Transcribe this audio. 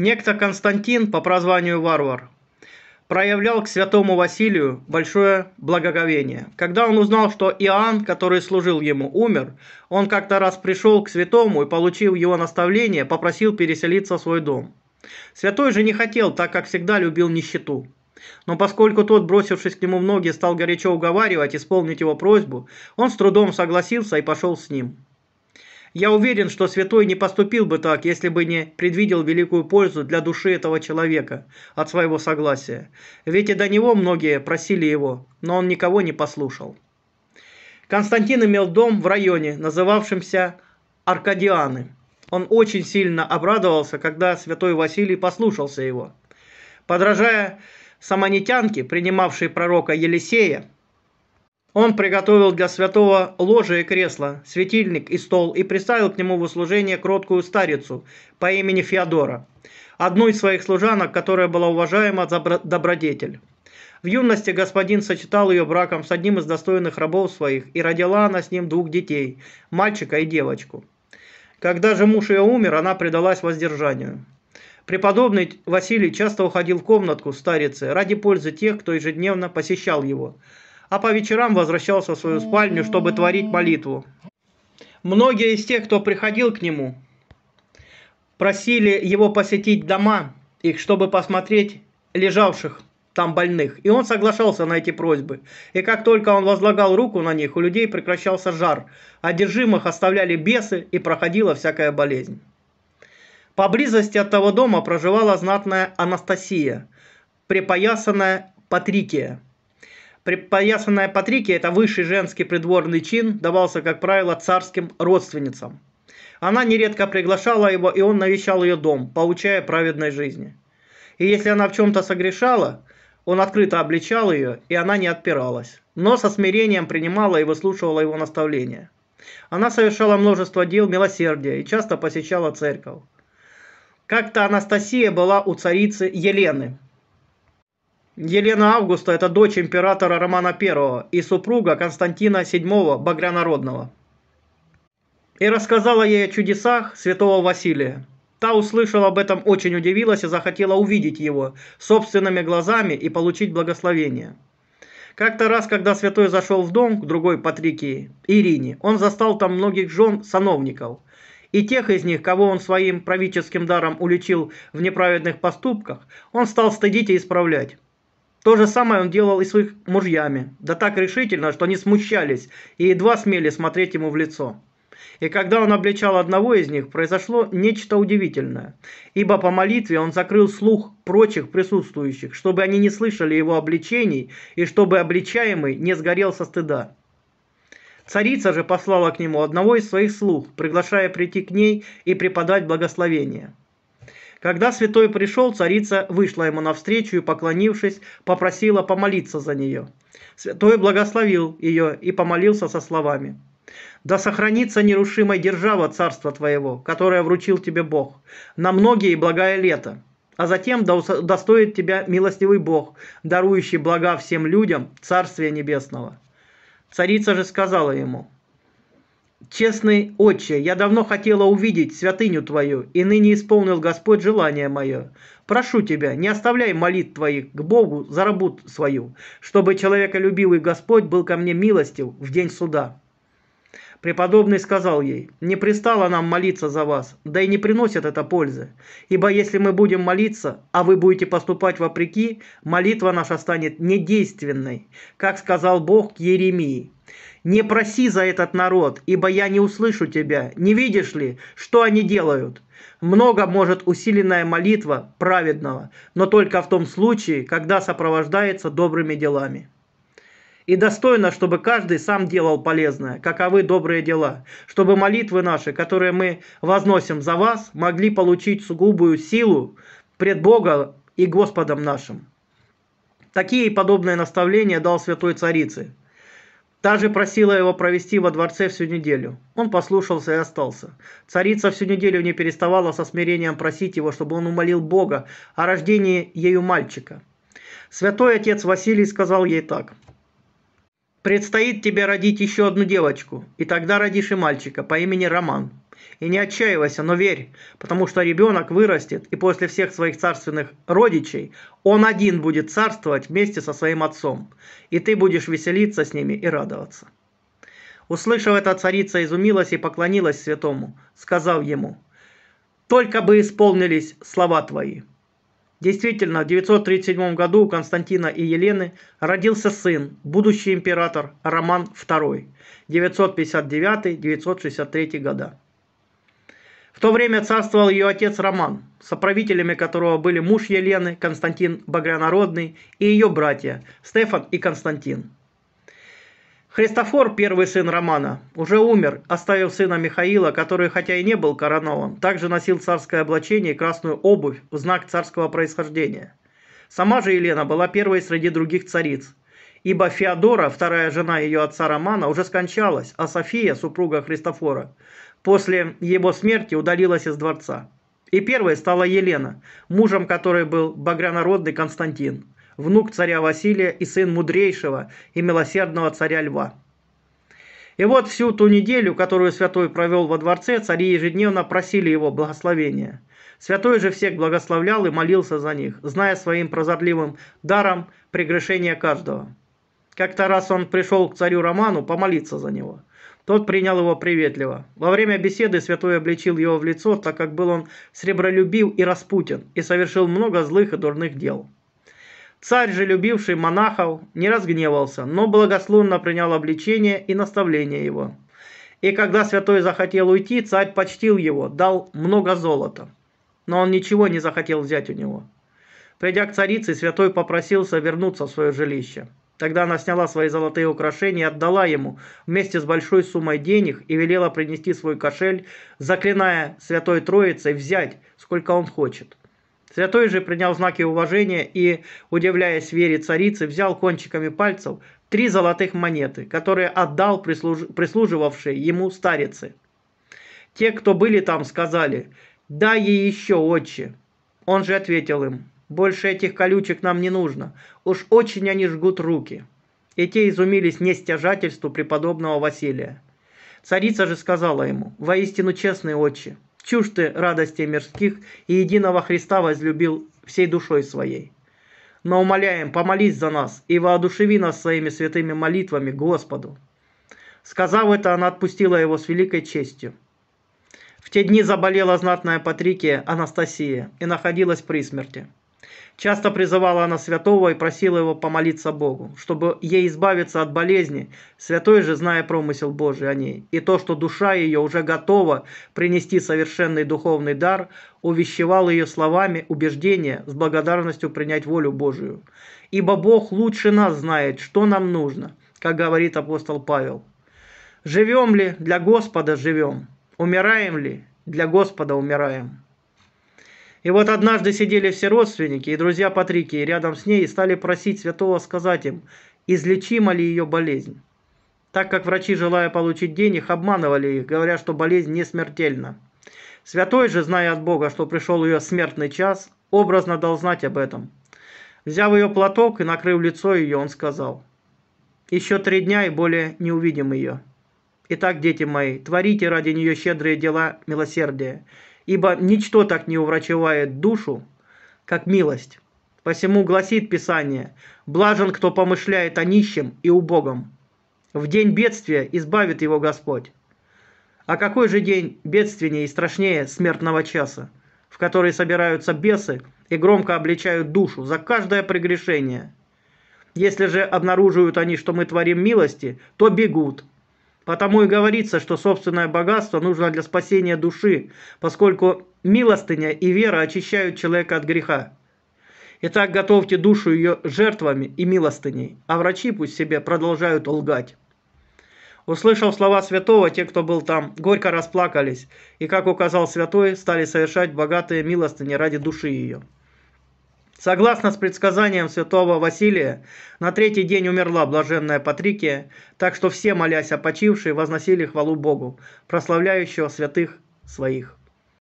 Некто Константин по прозванию Варвар проявлял к святому Василию большое благоговение. Когда он узнал, что Иоанн, который служил ему, умер, он как-то раз пришел к святому и, получив его наставление, попросил переселиться в свой дом. Святой же не хотел, так как всегда любил нищету. Но поскольку тот, бросившись к нему в ноги, стал горячо уговаривать исполнить его просьбу, он с трудом согласился и пошел с ним. Я уверен, что святой не поступил бы так, если бы не предвидел великую пользу для души этого человека от своего согласия. Ведь и до него многие просили его, но он никого не послушал. Константин имел дом в районе, называвшемся Аркадианы. Он очень сильно обрадовался, когда святой Василий послушался его. Подражая самонитянке, принимавшей пророка Елисея, он приготовил для святого ложе и кресло, светильник и стол и приставил к нему в услужение кроткую старицу по имени Феодора, одну из своих служанок, которая была уважаема за добродетель. В юности господин сочетал ее браком с одним из достойных рабов своих, и родила она с ним двух детей, мальчика и девочку. Когда же муж ее умер, она предалась воздержанию. Преподобный Василий часто уходил в комнатку старицы ради пользы тех, кто ежедневно посещал его – а по вечерам возвращался в свою спальню, чтобы творить молитву. Многие из тех, кто приходил к нему, просили его посетить дома, их, чтобы посмотреть лежавших там больных. И он соглашался на эти просьбы. И как только он возлагал руку на них, у людей прекращался жар. Одержимых оставляли бесы, и проходила всякая болезнь. Поблизости от того дома проживала знатная Анастасия, припоясанная Патрикия – Припоясанная патрикия – это высший женский придворный чин, давался, как правило, царским родственницам. Она нередко приглашала его, и он навещал ее дом, получая праведной жизни. И если она в чем-то согрешала, он открыто обличал ее, и она не отпиралась, но со смирением принимала и выслушивала его наставления. Она совершала множество дел милосердия и часто посещала церковь. Как-то Анастасия была у царицы Елены – Елена Августа – это дочь императора Романа I и супруга Константина VII Багрянародного. И рассказала ей о чудесах святого Василия. Та, услышала об этом, очень удивилась и захотела увидеть его собственными глазами и получить благословение. Как-то раз, когда святой зашел в дом к другой Патрикии, Ирине, он застал там многих жен сановников. И тех из них, кого он своим правительским даром уличил в неправедных поступках, он стал стыдить и исправлять. То же самое он делал и с их мужьями, да так решительно, что они смущались и едва смели смотреть ему в лицо. И когда он обличал одного из них, произошло нечто удивительное, ибо по молитве он закрыл слух прочих присутствующих, чтобы они не слышали его обличений и чтобы обличаемый не сгорел со стыда. Царица же послала к нему одного из своих слуг, приглашая прийти к ней и преподать благословение. Когда святой пришел, царица вышла ему навстречу и, поклонившись, попросила помолиться за нее. Святой благословил ее и помолился со словами. «Да сохранится нерушимая держава царства твоего, которое вручил тебе Бог, на многие благая лето, а затем достоит тебя милостивый Бог, дарующий блага всем людям Царствия Небесного». Царица же сказала ему – Честный отче, я давно хотела увидеть святыню твою, и ныне исполнил Господь желание мое. Прошу тебя, не оставляй молитв твоих к Богу за работу свою, чтобы человеколюбивый Господь был ко мне милостив в день суда». Преподобный сказал ей, «Не пристало нам молиться за вас, да и не приносит это пользы. Ибо если мы будем молиться, а вы будете поступать вопреки, молитва наша станет недейственной, как сказал Бог Еремии. Не проси за этот народ, ибо я не услышу тебя. Не видишь ли, что они делают?» Много может усиленная молитва праведного, но только в том случае, когда сопровождается добрыми делами и достойно, чтобы каждый сам делал полезное, каковы добрые дела, чтобы молитвы наши, которые мы возносим за вас, могли получить сугубую силу пред Богом и Господом нашим. Такие и подобные наставления дал святой царице. Та же просила его провести во дворце всю неделю. Он послушался и остался. Царица всю неделю не переставала со смирением просить его, чтобы он умолил Бога о рождении ею мальчика. Святой отец Василий сказал ей так – Предстоит тебе родить еще одну девочку, и тогда родишь и мальчика по имени Роман. И не отчаивайся, но верь, потому что ребенок вырастет, и после всех своих царственных родичей он один будет царствовать вместе со своим отцом, и ты будешь веселиться с ними и радоваться. Услышав это, царица изумилась и поклонилась святому, сказав ему, «Только бы исполнились слова твои». Действительно, в 937 году у Константина и Елены родился сын, будущий император Роман II, 959-963 года. В то время царствовал ее отец Роман, соправителями которого были муж Елены Константин Багрянародный и ее братья Стефан и Константин – Христофор, первый сын Романа, уже умер, оставив сына Михаила, который, хотя и не был коронован, также носил царское облачение и красную обувь в знак царского происхождения. Сама же Елена была первой среди других цариц, ибо Феодора, вторая жена ее отца Романа, уже скончалась, а София, супруга Христофора, после его смерти удалилась из дворца. И первой стала Елена, мужем которой был багрянородный Константин – внук царя Василия и сын мудрейшего и милосердного царя Льва. И вот всю ту неделю, которую святой провел во дворце, цари ежедневно просили его благословения. Святой же всех благословлял и молился за них, зная своим прозорливым даром прегрешение каждого. Как-то раз он пришел к царю Роману помолиться за него. Тот принял его приветливо. Во время беседы святой обличил его в лицо, так как был он сребролюбив и распутен, и совершил много злых и дурных дел. Царь же, любивший монахов, не разгневался, но благословно принял обличение и наставление его. И когда святой захотел уйти, царь почтил его, дал много золота. Но он ничего не захотел взять у него. Придя к царице, святой попросился вернуться в свое жилище. Тогда она сняла свои золотые украшения и отдала ему вместе с большой суммой денег и велела принести свой кошель, заклиная Святой Троицей взять, сколько он хочет – Святой же принял знаки уважения и, удивляясь вере царицы, взял кончиками пальцев три золотых монеты, которые отдал прислуж... прислуживавшей ему старице. Те, кто были там, сказали «Дай ей еще, отче». Он же ответил им «Больше этих колючек нам не нужно, уж очень они жгут руки». И те изумились нестяжательству преподобного Василия. Царица же сказала ему «Воистину честный отче, чушь ты радостей мирских, и единого Христа возлюбил всей душой своей. Но умоляем, помолись за нас и воодушеви нас своими святыми молитвами Господу. Сказав это, она отпустила его с великой честью. В те дни заболела знатная Патрикия Анастасия и находилась при смерти. Часто призывала она святого и просила его помолиться Богу, чтобы ей избавиться от болезни, святой же зная промысел Божий о ней, и то, что душа ее уже готова принести совершенный духовный дар, увещевал ее словами убеждения с благодарностью принять волю Божию. «Ибо Бог лучше нас знает, что нам нужно», как говорит апостол Павел. «Живем ли? Для Господа живем. Умираем ли? Для Господа умираем». И вот однажды сидели все родственники и друзья Патрики рядом с ней и стали просить святого сказать им, излечима ли ее болезнь. Так как врачи, желая получить денег, обманывали их, говоря, что болезнь не смертельна. Святой же, зная от Бога, что пришел ее смертный час, образно дал знать об этом. Взяв ее платок и накрыв лицо ее, он сказал, «Еще три дня и более не увидим ее. Итак, дети мои, творите ради нее щедрые дела милосердия, ибо ничто так не уврачевает душу, как милость. Посему гласит Писание, «Блажен, кто помышляет о нищем и убогом. В день бедствия избавит его Господь». А какой же день бедственнее и страшнее смертного часа, в который собираются бесы и громко обличают душу за каждое прегрешение? Если же обнаруживают они, что мы творим милости, то бегут – Потому и говорится, что собственное богатство нужно для спасения души, поскольку милостыня и вера очищают человека от греха. Итак, готовьте душу ее жертвами и милостыней, а врачи пусть себе продолжают лгать. Услышав слова святого, те, кто был там, горько расплакались, и, как указал святой, стали совершать богатые милостыни ради души ее. Согласно с предсказанием святого Василия, на третий день умерла блаженная Патрикия, так что все, молясь о почившей, возносили хвалу Богу, прославляющего святых своих.